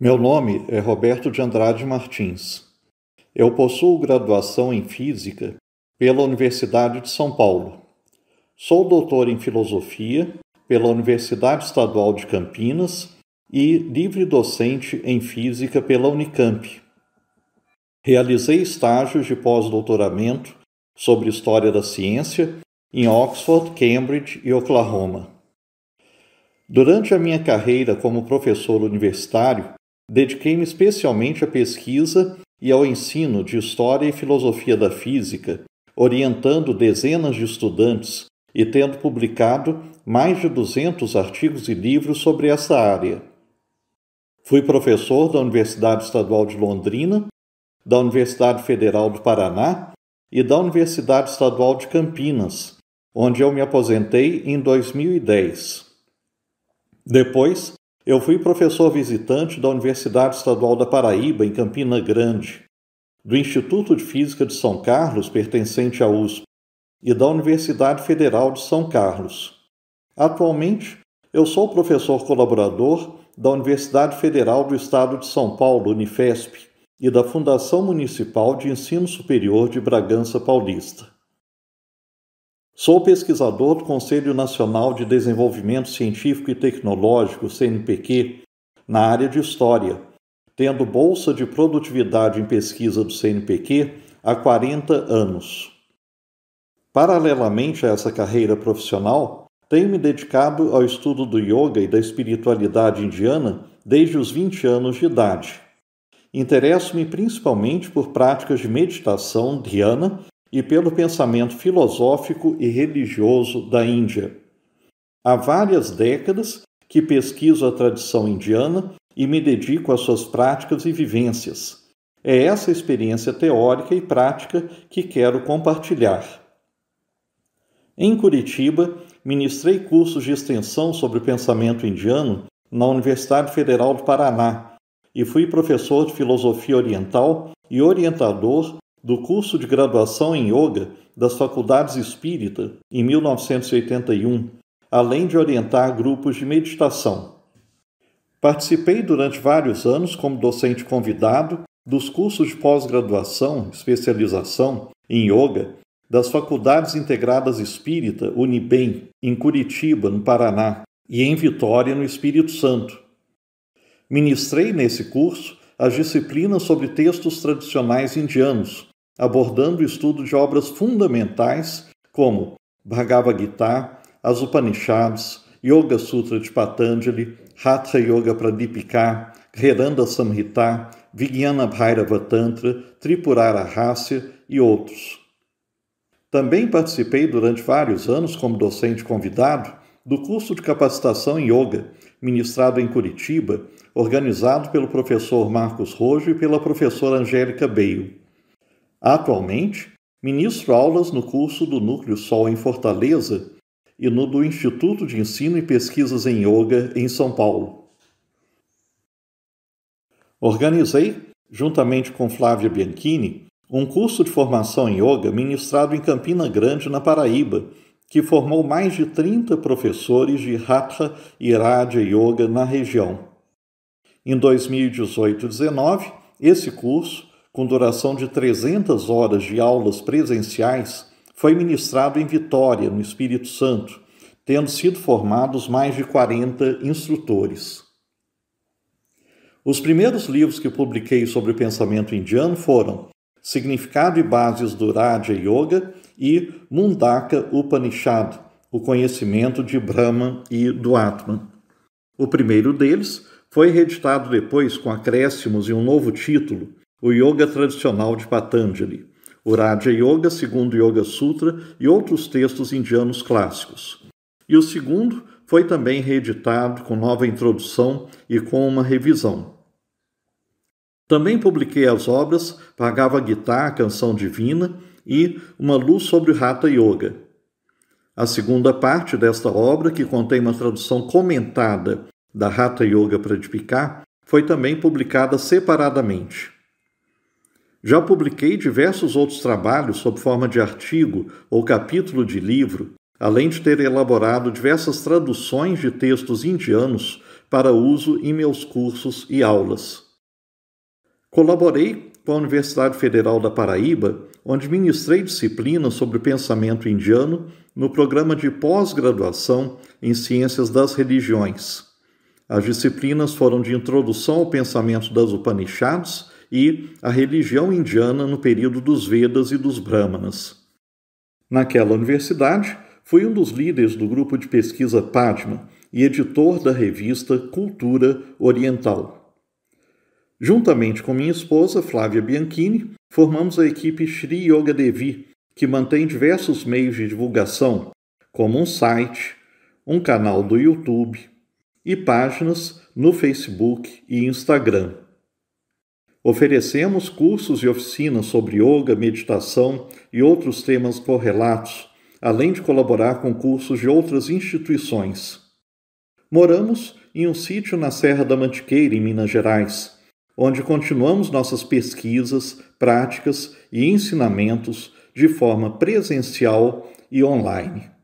Meu nome é Roberto de Andrade Martins. Eu possuo graduação em Física pela Universidade de São Paulo. Sou doutor em Filosofia pela Universidade Estadual de Campinas e livre docente em Física pela Unicamp. Realizei estágios de pós-doutoramento sobre História da Ciência em Oxford, Cambridge e Oklahoma. Durante a minha carreira como professor universitário, Dediquei-me especialmente à pesquisa e ao ensino de História e Filosofia da Física, orientando dezenas de estudantes e tendo publicado mais de 200 artigos e livros sobre essa área. Fui professor da Universidade Estadual de Londrina, da Universidade Federal do Paraná e da Universidade Estadual de Campinas, onde eu me aposentei em 2010. Depois, eu fui professor visitante da Universidade Estadual da Paraíba, em Campina Grande, do Instituto de Física de São Carlos, pertencente à USP, e da Universidade Federal de São Carlos. Atualmente, eu sou professor colaborador da Universidade Federal do Estado de São Paulo, Unifesp, e da Fundação Municipal de Ensino Superior de Bragança Paulista. Sou pesquisador do Conselho Nacional de Desenvolvimento Científico e Tecnológico, CNPq, na área de História, tendo bolsa de produtividade em pesquisa do CNPq há 40 anos. Paralelamente a essa carreira profissional, tenho me dedicado ao estudo do yoga e da espiritualidade indiana desde os 20 anos de idade. Interesso-me principalmente por práticas de meditação, dhyana e pelo pensamento filosófico e religioso da Índia. Há várias décadas que pesquiso a tradição indiana e me dedico às suas práticas e vivências. É essa experiência teórica e prática que quero compartilhar. Em Curitiba, ministrei cursos de extensão sobre pensamento indiano na Universidade Federal do Paraná e fui professor de filosofia oriental e orientador do curso de graduação em Yoga das Faculdades Espírita, em 1981, além de orientar grupos de meditação. Participei durante vários anos como docente convidado dos cursos de pós-graduação, especialização em Yoga das Faculdades Integradas Espírita Unibem, em Curitiba, no Paraná, e em Vitória, no Espírito Santo. Ministrei nesse curso as disciplinas sobre textos tradicionais indianos, abordando o estudo de obras fundamentais como Bhagavad Gita, as Upanishads, Yoga Sutra de Patanjali, Hatha Yoga Pradipika, Heranda Samhita, Vijnana Bhairava Tantra, Tripurara Hasya e outros. Também participei durante vários anos como docente convidado do curso de capacitação em yoga, ministrado em Curitiba, organizado pelo professor Marcos Rojo e pela professora Angélica Beio. Atualmente, ministro aulas no curso do Núcleo Sol em Fortaleza e no do Instituto de Ensino e Pesquisas em Yoga em São Paulo. Organizei, juntamente com Flávia Bianchini, um curso de formação em yoga ministrado em Campina Grande, na Paraíba, que formou mais de 30 professores de Hatha e Raja Yoga na região. Em 2018-19, esse curso, com duração de 300 horas de aulas presenciais, foi ministrado em Vitória, no Espírito Santo, tendo sido formados mais de 40 instrutores. Os primeiros livros que publiquei sobre pensamento indiano foram Significado e Bases do Raja Yoga e Mundaka Upanishad, o conhecimento de Brahman e do Atman. O primeiro deles foi reeditado depois com acréscimos e um novo título, o yoga tradicional de Patanjali, o Raja Yoga segundo Yoga Sutra e outros textos indianos clássicos. E o segundo foi também reeditado com nova introdução e com uma revisão. Também publiquei as obras Pagava Guitar, Canção Divina e Uma Luz sobre o Hatha Yoga. A segunda parte desta obra, que contém uma tradução comentada da Hatha Yoga Pradipika, foi também publicada separadamente. Já publiquei diversos outros trabalhos sob forma de artigo ou capítulo de livro, além de ter elaborado diversas traduções de textos indianos para uso em meus cursos e aulas. Colaborei com a Universidade Federal da Paraíba, onde ministrei disciplinas sobre pensamento indiano no programa de pós-graduação em Ciências das Religiões. As disciplinas foram de Introdução ao Pensamento das Upanishads e a religião indiana no período dos Vedas e dos Brahmanas. Naquela universidade, foi um dos líderes do grupo de pesquisa Padma e editor da revista Cultura Oriental. Juntamente com minha esposa, Flávia Bianchini, formamos a equipe Sri Yoga Devi, que mantém diversos meios de divulgação, como um site, um canal do YouTube e páginas no Facebook e Instagram. Oferecemos cursos e oficinas sobre yoga, meditação e outros temas correlatos, além de colaborar com cursos de outras instituições. Moramos em um sítio na Serra da Mantiqueira, em Minas Gerais, onde continuamos nossas pesquisas, práticas e ensinamentos de forma presencial e online.